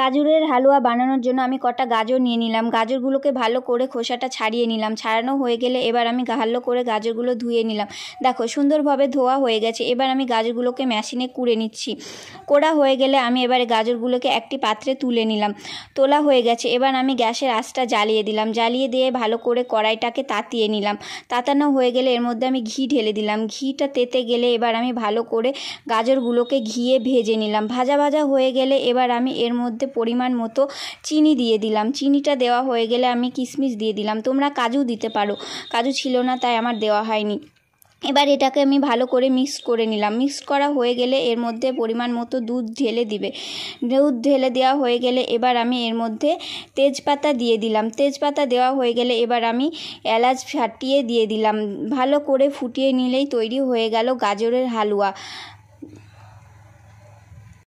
গাজরের হালুয়া বানানোর জন্য আমি কটা গাজর নিয়ে নিলাম গাজরগুলোকে ভালো করে খোসাটা ছাড়িয়ে নিলাম ছাড়ানো হয়ে গেলে এবার আমি ভালো করে গাজরগুলো ধুয়ে নিলাম দেখো সুন্দরভাবে ধোয়া হয়ে গেছে এবার আমি গাজরগুলোকে মেশিনে কুড়ে নিচ্ছি কোড়া হয়ে গেলে আমি এবারে গাজরগুলোকে একটি পাত্রে তুলে নিলাম তোলা হয়ে গেছে এবার আমি গ্যাসের আঁচটা জ্বালিয়ে দিলাম জ্বালিয়ে দিয়ে ভালো করে কড়াইটাকে তাতিয়ে নিলাম তাতানো হয়ে গেলে এর মধ্যে আমি ঘি ঢেলে দিলাম ঘিটা তেতে গেলে এবার আমি ভালো করে গাজরগুলোকে ঘিয়ে ভেজে নিলাম ভাজা ভাজা হয়ে গেলে এবার আমি এর মধ্যে মধ্যে পরিমাণ মতো চিনি দিয়ে দিলাম চিনিটা দেওয়া হয়ে গেলে আমি কিশমিশ দিয়ে দিলাম তোমরা কাজু দিতে পারো কাজু ছিল না তাই আমার দেওয়া হয়নি এবার এটাকে আমি ভালো করে মিক্স করে নিলাম মিক্স করা হয়ে গেলে এর মধ্যে পরিমাণ মতো দুধ ঢেলে দিবে দুধ ঢেলে দেওয়া হয়ে গেলে এবার আমি এর মধ্যে তেজপাতা দিয়ে দিলাম তেজপাতা দেওয়া হয়ে গেলে এবার আমি এলাচ ফাটিয়ে দিয়ে দিলাম ভালো করে ফুটিয়ে নিলেই তৈরি হয়ে গেল গাজরের হালুয়া